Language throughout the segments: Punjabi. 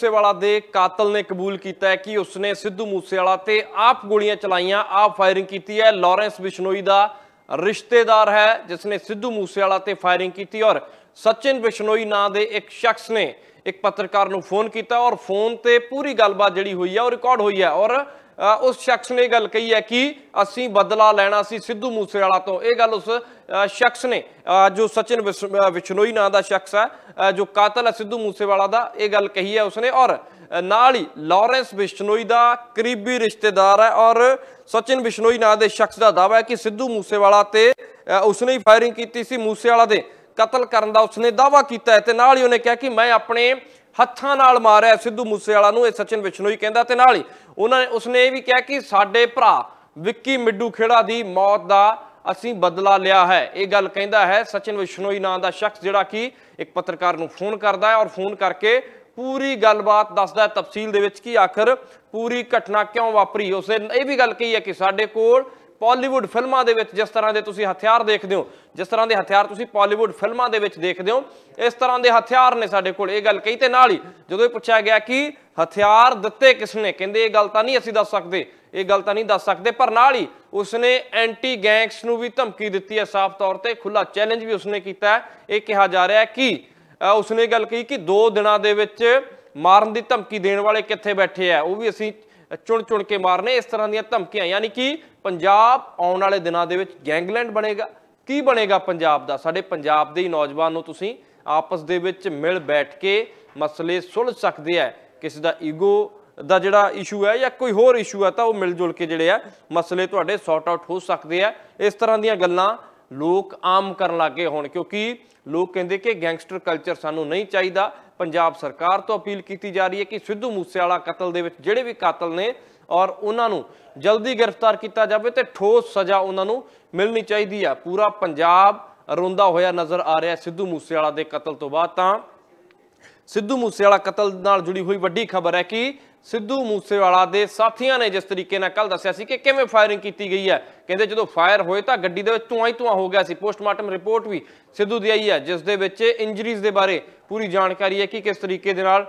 ਮੂਸੇਵਾਲਾ ਦੇ ਕਾਤਲ ਨੇ ਕਬੂਲ ਕੀਤਾ ਹੈ ਕਿ ਉਸਨੇ ਸਿੱਧੂ ਮੂਸੇਵਾਲਾ ਤੇ ਆਪ ਗੋਲੀਆਂ ਚਲਾਈਆਂ ਆਪ ਫਾਇਰਿੰਗ ਕੀਤੀ ਹੈ ਲਾਰੈਂਸ ਬਿਸ਼ਨੋਈ ਦਾ ਰਿਸ਼ਤੇਦਾਰ ਹੈ ਜਿਸ ਨੇ ਸਿੱਧੂ ਮੂਸੇਵਾਲਾ ਤੇ ਫਾਇਰਿੰਗ ਕੀਤੀ ਔਰ ਸਚਿਨ ਬਿਸ਼ਨੋਈ ਨਾਂ ਦੇ ਇੱਕ ਸ਼ਖਸ ਨੇ ਇੱਕ ਪੱਤਰਕਾਰ ਨੂੰ ਫੋਨ ਕੀਤਾ ਔਰ ਫੋਨ ਤੇ ਪੂਰੀ ਗੱਲਬਾਤ ਜਿਹੜੀ ਹੋਈ ਹੈ ਉਹ ਰਿਕਾਰਡ ਹੋਈ ਹੈ ਔਰ ਉਸ ਸ਼ਖਸ ਨੇ ਇਹ ਗੱਲ ਕਹੀ ਹੈ ਕਿ ਅਸੀਂ ਬਦਲਾ ਲੈਣਾ ਸੀ ਸਿੱਧੂ ਮੂਸੇਵਾਲਾ ਤੋਂ ਇਹ ਗੱਲ ਉਸ ਸ਼ਖਸ ਨੇ ਜੋ ਸਚਿਨ ਵਿਸ਼ਨੋਈ ਨਾਂ ਦਾ ਸ਼ਖਸ ਹੈ ਜੋ ਕਾਤਲ ਹੈ ਸਿੱਧੂ ਮੂਸੇਵਾਲਾ ਦਾ ਇਹ ਗੱਲ ਕਹੀ ਹੈ ਉਸਨੇ ਔਰ ਨਾਲ ਹੀ ਲਾਰੈਂਸ ਵਿਸ਼ਨੋਈ ਦਾ ਕਰੀਬੀ ਰਿਸ਼ਤੇਦਾਰ ਹੈ ਔਰ ਸਚਿਨ ਵਿਸ਼ਨੋਈ ਨਾਂ ਦੇ ਸ਼ਖਸ ਦਾ ਦਾਅਵਾ ਹੈ ਕਿ ਸਿੱਧੂ ਮੂਸੇਵਾਲਾ ਤੇ ਉਸਨੇ ਹੀ ਫਾਇਰਿੰਗ ਕੀਤੀ ਸੀ ਮੂਸੇਵਾਲਾ ਦੇ ਕਤਲ ਕਰਨ ਦਾ ਉਸਨੇ ਦਾਅਵਾ ਕੀਤਾ ਹੈ ਤੇ ਨਾਲ ਹੀ ਉਹਨੇ ਕਿਹਾ ਕਿ ਮੈਂ ਆਪਣੇ ਹੱਥਾਂ ਨਾਲ ਮਾਰਿਆ ਸਿੱਧੂ ਮੂਸੇਵਾਲਾ ਨੂੰ ਇਹ ਸਚਿਨ ਵਿਸ਼ਨੋਈ ਕਹਿੰਦਾ ਤੇ ਨਾਲ ਹੀ ਉਹਨਾਂ ਨੇ ਉਸਨੇ ਇਹ ਵੀ ਕਿਹਾ ਕਿ ਸਾਡੇ ਭਰਾ ਵਿੱਕੀ ਮਿੱਡੂ ਖੇੜਾ ਦੀ ਮੌਤ ਦਾ ਅਸੀਂ ਬਦਲਾ ਲਿਆ ਹੈ ਇਹ ਗੱਲ ਕਹਿੰਦਾ ਹੈ ਸਚਿਨ ਵਿਸ਼ਨੋਈ ਨਾਂ ਦਾ ਸ਼ਖਸ ਜਿਹੜਾ ਕਿ ਇੱਕ ਪੱਤਰਕਾਰ ਨੂੰ ਫੋਨ ਕਰਦਾ ਹੈ ਔਰ ਫੋਨ ਕਰਕੇ ਪੂਰੀ ਗੱਲਬਾਤ ਦੱਸਦਾ ਹੈ ਤਫਸੀਲ ਦੇ ਵਿੱਚ ਕਿ ਆਖਰ ਪੂਰੀ ਘਟਨਾ ਕਿਉਂ ਵਾਪਰੀ ਉਸੇ ਇਹ ਵੀ ਗੱਲ ਕਹੀ ਹੈ ਕਿ ਸਾਡੇ ਕੋਲ ਪਾਲੀਵੁੱਡ ਫਿਲਮਾਂ ਦੇ ਵਿੱਚ ਜਿਸ ਤਰ੍ਹਾਂ ਦੇ ਤੁਸੀਂ ਹਥਿਆਰ ਦੇਖਦੇ ਹੋ ਜਿਸ ਤਰ੍ਹਾਂ ਦੇ ਹਥਿਆਰ ਤੁਸੀਂ ਪਾਲੀਵੁੱਡ ਫਿਲਮਾਂ ਦੇ ਵਿੱਚ ਦੇਖਦੇ ਹੋ ਇਸ ਤਰ੍ਹਾਂ ਦੇ ਹਥਿਆਰ ਨੇ ਸਾਡੇ ਕੋਲ ਇਹ ਗੱਲ ਕਹੀ ਤੇ ਨਾਲ ਹੀ ਜਦੋਂ ਇਹ ਪੁੱਛਿਆ ਗਿਆ ਕਿ ਹਥਿਆਰ ਦਿੱਤੇ ਕਿਸ ਨੇ ਕਹਿੰਦੇ ਇਹ ਗੱਲ ਤਾਂ ਨਹੀਂ ਅਸੀਂ ਦੱਸ ਸਕਦੇ ਇਹ ਗੱਲ ਤਾਂ ਨਹੀਂ ਦੱਸ ਸਕਦੇ ਪਰ ਨਾਲ ਹੀ ਉਸਨੇ ਐਂਟੀ ਗੈਂਗਸ ਨੂੰ ਵੀ ਧਮਕੀ ਦਿੱਤੀ ਹੈ ਸਾਫ਼ ਤੌਰ ਤੇ ਖੁੱਲਾ ਚੈਲੰਜ ਵੀ ਉਸਨੇ ਕੀਤਾ ਹੈ ਇਹ ਕਿਹਾ ਜਾ ਰਿਹਾ ਹੈ ਕਿ ਉਸਨੇ ਗੱਲ ਕਹੀ ਕਿ 2 ਦਿਨਾਂ ਦੇ ਵਿੱਚ ਮਾਰਨ ਦੀ ਧਮਕੀ ਦੇਣ ਵਾਲੇ ਕਿੱਥੇ ਬੈਠੇ ਆ ਉਹ ਵੀ ਅਸੀਂ ਚੁਣ ਚੁਣ ਕੇ ਮਾਰਨੇ ਇਸ ਤਰ੍ਹਾਂ ਦੀਆਂ ਧਮਕੀਆਂ ਯਾਨੀ ਕਿ ਪੰਜਾਬ ਆਉਣ ਵਾਲੇ ਦਿਨਾਂ ਦੇ ਵਿੱਚ ਗੈਂਗਲੈਂਡ ਬਣੇਗਾ ਕੀ ਬਣੇਗਾ ਪੰਜਾਬ ਦਾ ਸਾਡੇ ਪੰਜਾਬ ਦੇ ਹੀ ਨੌਜਵਾਨ ਨੂੰ ਤੁਸੀਂ ਆਪਸ ਦੇ ਵਿੱਚ ਮਿਲ ਬੈਠ ਕੇ ਮਸਲੇ ਸੁਲਝ ਸਕਦੇ ਆ ਕਿਸੇ ਦਾ ਈਗੋ ਦਾ ਜਿਹੜਾ ਇਸ਼ੂ ਹੈ ਜਾਂ ਕੋਈ ਹੋਰ ਇਸ਼ੂ ਹੈ ਤਾਂ ਉਹ ਮਿਲ ਜੁਲ ਕੇ ਜਿਹੜੇ ਆ ਮਸਲੇ ਤੁਹਾਡੇ ਸੌਟ ਆਊਟ ਹੋ ਸਕਦੇ ਆ ਇਸ ਤਰ੍ਹਾਂ ਦੀਆਂ ਗੱਲਾਂ ਲੋਕ ਆਮ ਕਰਨ ਲੱਗੇ ਹੋਣ ਕਿਉਂਕਿ ਲੋਕ ਕਹਿੰਦੇ ਕਿ ਗੈਂਗਸਟਰ ਕਲਚਰ ਸਾਨੂੰ ਨਹੀਂ ਚਾਹੀਦਾ ਪੰਜਾਬ ਸਰਕਾਰ ਤੋਂ ਅਪੀਲ ਕੀਤੀ ਜਾ ਰਹੀ ਹੈ ਕਿ ਸਿੱਧੂ ਮੂਸੇਵਾਲਾ ਕਤਲ ਦੇ ਵਿੱਚ ਜਿਹੜੇ ਵੀ ਕਾਤਲ ਨੇ ਔਰ ਉਹਨਾਂ ਨੂੰ ਜਲਦੀ ਗ੍ਰਿਫਤਾਰ ਕੀਤਾ ਜਾਵੇ ਤੇ ਠੋਸ ਸਜ਼ਾ ਉਹਨਾਂ ਨੂੰ ਮਿਲਣੀ ਚਾਹੀਦੀ ਆ ਪੂਰਾ ਪੰਜਾਬ ਰੋਂਦਾ ਹੋਇਆ ਨਜ਼ਰ ਆ ਰਿਹਾ ਸਿੱਧੂ ਮੂਸੇਵਾਲਾ ਦੇ ਕਤਲ ਤੋਂ ਬਾਅਦ ਤਾਂ ਸਿੱਧੂ ਮੂਸੇਵਾਲਾ ਕਤਲ ਨਾਲ ਜੁੜੀ ਹੋਈ ਵੱਡੀ ਖਬਰ ਹੈ ਕਿ ਸਿੱਧੂ ਮੂਸੇਵਾਲਾ ਦੇ ਸਾਥੀਆਂ ਨੇ ਜਿਸ ਤਰੀਕੇ ਨਾਲ ਕੱਲ ਦੱਸਿਆ ਸੀ ਕਿ ਕਿਵੇਂ ਫਾਇਰਿੰਗ ਕੀਤੀ ਗਈ ਹੈ ਕਹਿੰਦੇ ਜਦੋਂ ਫਾਇਰ ਹੋਏ ਤਾਂ ਗੱਡੀ ਦੇ ਵਿੱਚ ਧੂਆਂ ਹੀ ਧੂਆਂ ਹੋ ਗਿਆ ਸੀ ਪੋਸਟਮਾਰਟਮ ਰਿਪੋਰਟ ਵੀ ਸਿੱਧੂ ਦੀ ਆਈ ਹੈ ਜਿਸ ਦੇ ਵਿੱਚ ਇੰਜਰੀਜ਼ ਦੇ ਬਾਰੇ ਪੂਰੀ ਜਾਣਕਾਰੀ ਹੈ ਕਿ ਕਿਸ ਤਰੀਕੇ ਦੇ ਨਾਲ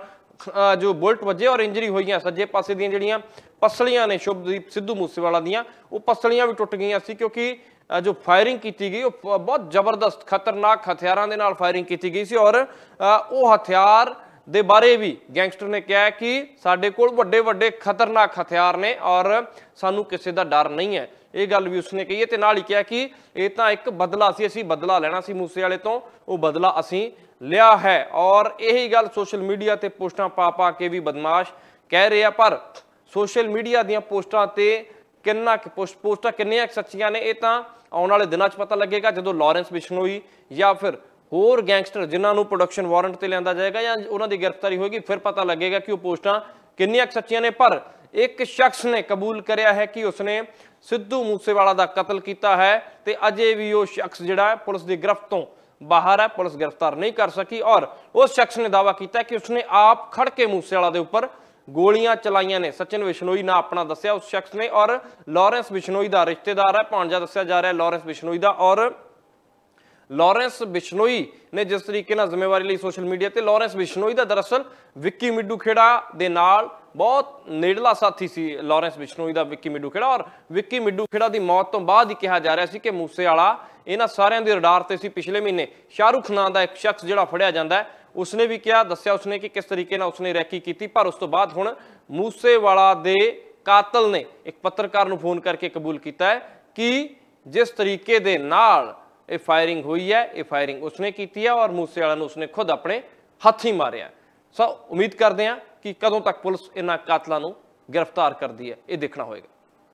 ਜੋ ਬੁਲਟ ਵੱਜੇ ਔਰ ਇੰਜਰੀ ਹੋਈਆਂ ਸੱਜੇ ਪਾਸੇ ਦੀਆਂ ਜਿਹੜੀਆਂ ਪਸਲੀਆਂ ਨੇ ਸ਼ੁਭਦੀਪ ਸਿੱਧੂ ਮੂਸੇਵਾਲਾ ਦੀਆਂ ਉਹ ਪਸਲੀਆਂ ਵੀ ਟੁੱਟ ਗਈਆਂ ਸੀ ਕਿਉਂਕਿ ਜੋ ਫਾਇਰਿੰਗ ਕੀਤੀ ਗਈ ਉਹ ਬਹੁਤ ਜ਼ਬਰਦਸਤ ਖਤਰਨਾਕ ਹਥਿਆਰਾਂ ਦੇ ਨਾਲ ਫਾਇਰਿੰਗ ਕੀਤੀ ਗਈ ਸੀ ਔਰ ਉਹ ਹਥਿਆਰ ਦੇ ਬਾਰੇ ਵੀ ਗੈਂਗਸਟਰ ਨੇ ਕਿਹਾ ਕਿ ਸਾਡੇ ਕੋਲ ਵੱਡੇ ਵੱਡੇ ਖਤਰਨਾਕ ਹਥਿਆਰ ਨੇ ਔਰ ਸਾਨੂੰ ਕਿਸੇ ਦਾ ਡਰ ਨਹੀਂ ਹੈ ਇਹ ਗੱਲ ਵੀ ਉਸਨੇ ਕਹੀ ਹੈ ਤੇ ਨਾਲ ਹੀ ਕਿਹਾ ਕਿ ਇਹ ਤਾਂ ਇੱਕ ਬਦਲਾ ਸੀ ਅਸੀਂ ਬਦਲਾ ਲੈਣਾ ਸੀ ਮੂਸੇ ਵਾਲੇ ਤੋਂ ਉਹ ਬਦਲਾ ਅਸੀਂ ਲਿਆ ਹੈ ਔਰ ਇਹੀ ਗੱਲ ਸੋਸ਼ਲ ਮੀਡੀਆ ਤੇ ਪੋਸਟਾਂ ਪਾ ਪਾ ਕੇ ਵੀ ਬਦਮਾਸ਼ ਕਹਿ ਰਹੇ ਆ ਪਰ ਸੋਸ਼ਲ ਮੀਡੀਆ ਦੀਆਂ ਪੋਸਟਾਂ ਤੇ ਕਿੰਨਾ ਕਿ ਪੋਸਟਾਂ ਕਿੰਨੀਆਂ ਸੱਚੀਆਂ ਨੇ ਇਹ ਤਾਂ ਆਉਣ ਵਾਲੇ ਦਿਨਾਂ 'ਚ ਪਤਾ ਲੱਗੇਗਾ ਜਦੋਂ ਲਾਰੈਂਸ ਬਿਸ਼ਨੋਈ ਜਾਂ ਫਿਰ ਹੋਰ ਗੈਂਗਸਟਰ ਜਿਨ੍ਹਾਂ ਨੂੰ ਪ੍ਰੋਡਕਸ਼ਨ ਵਾਰੰਟ ਤੇ ਲਿਆਂਦਾ ਜਾਏਗਾ ਜਾਂ ਉਹਨਾਂ ਦੀ ਗ੍ਰਿਫਤਾਰੀ ਹੋਏਗੀ ਫਿਰ ਪਤਾ ਲੱਗੇਗਾ ਕਿ ਉਹ ਪੋਸਟਾਂ ਕਿੰਨੀਆਂ ਸੱਚੀਆਂ ਨੇ ਪਰ ਇੱਕ ਸ਼ਖਸ ਨੇ ਕਬੂਲ ਕਰਿਆ ਹੈ ਕਿ ਉਸਨੇ ਸਿੱਧੂ ਮੂਸੇਵਾਲਾ ਦਾ ਕਤਲ ਕੀਤਾ ਹੈ ਤੇ ਅਜੇ ਵੀ ਉਹ ਸ਼ਖਸ ਜਿਹੜਾ ਹੈ ਪੁਲਿਸ ਦੀ ਗ੍ਰਿਫਤ ਤੋਂ ਬਾਹਰ ਹੈ ਪੁਲਿਸ ਗ੍ਰਿਫਤਾਰ ਨਹੀਂ ਕਰ ਸਕੀ ਔਰ ਉਸ ਸ਼ਖਸ ਨੇ ਦਾਵਾ ਕੀਤਾ ਕਿ ਉਸਨੇ ਆਪ ਖੜ ਕੇ ਮੂਸੇਵਾਲਾ ਦੇ ਉੱਪਰ ਗੋਲੀਆਂ ਚਲਾਈਆਂ ਨੇ ਸਚਨ ਵਿਸ਼ਨੋਈ ਨਾ ਆਪਣਾ ਦੱਸਿਆ ਉਸ ਸ਼ਖਸ ਨੇ ਔਰ ਲਾਰੈਂਸ ਵਿਸ਼ਨੋਈ ਦਾ ਰਿਸ਼ਤੇਦਾਰ ਹੈ ਪਾਣਜਾ ਦੱਸਿਆ ਜਾ ਰਿਹਾ ਲਾਰੈਂਸ ਵਿਸ਼ਨੋਈ ਦਾ ਔਰ ਲਾਰੈਂਸ ਬਿਸ਼ਨੋਈ ਨੇ ਜਿਸ ਤਰੀਕੇ ਨਾਲ ਜ਼ਿੰਮੇਵਾਰੀ ਲਈ ਸੋਸ਼ਲ ਮੀਡੀਆ ਤੇ ਲਾਰੈਂਸ ਬਿਸ਼ਨੋਈ ਦਾ ਦਰਅਸਲ ਵਿੱਕੀ ਮਿੱਡੂ ਖੇੜਾ ਦੇ ਨਾਲ ਬਹੁਤ ਨੇੜਲਾ ਸਾਥੀ ਸੀ ਲਾਰੈਂਸ ਬਿਸ਼ਨੋਈ ਦਾ ਵਿੱਕੀ ਮਿੱਡੂ ਖੇੜਾ ਔਰ ਵਿੱਕੀ ਮਿੱਡੂ ਖੇੜਾ ਦੀ ਮੌਤ ਤੋਂ ਬਾਅਦ ਹੀ ਕਿਹਾ ਜਾ ਰਿਹਾ ਸੀ ਕਿ ਮੂਸੇ ਵਾਲਾ ਇਹਨਾਂ ਸਾਰਿਆਂ ਦੇ ਰਡਾਰ ਤੇ ਸੀ ਪਿਛਲੇ ਮਹੀਨੇ ਸ਼ਾਹਰੁਖ ਨਾਂ ਦਾ ਇੱਕ ਸ਼ਖਸ ਜਿਹੜਾ ਫੜਿਆ ਜਾਂਦਾ ਹੈ ਉਸਨੇ ਵੀ ਕਿਹਾ ਦੱਸਿਆ ਉਸਨੇ ਕਿ ਕਿਸ ਤਰੀਕੇ ਨਾਲ ਉਸਨੇ ਰੈਕੀ ਕੀਤੀ ਪਰ ਉਸ ਤੋਂ ਬਾਅਦ ਹੁਣ ਮੂਸੇ ਵਾਲਾ ਦੇ ਕਾਤਲ ਨੇ ਇੱਕ ਪੱਤਰਕਾਰ ਨੂੰ ਫੋਨ ਕਰਕੇ ਕਬੂਲ ਕੀਤਾ ਹੈ ਕਿ ਜਿਸ ਤਰੀਕੇ ਦੇ ਨਾਲ ਇਹ ਫਾਇਰਿੰਗ ਹੋਈ ਹੈ ਇਹ ਫਾਇਰਿੰਗ ਉਸਨੇ ਕੀਤੀ ਹੈ ਔਰ ਮੂਸੇ ਵਾਲਾ ਨੂੰ ਉਸਨੇ ਖੁਦ ਆਪਣੇ ਹੱਥੀ ਮਾਰਿਆ ਸੋ ਉਮੀਦ ਕਰਦੇ ਹਾਂ ਕਿ ਕਦੋਂ ਤੱਕ ਪੁਲਿਸ ਇਹਨਾਂ ਕਾਤਲਾਂ ਨੂੰ ਗ੍ਰਿਫਤਾਰ ਕਰਦੀ ਹੈ ਇਹ ਦੇਖਣਾ ਹੋਏਗਾ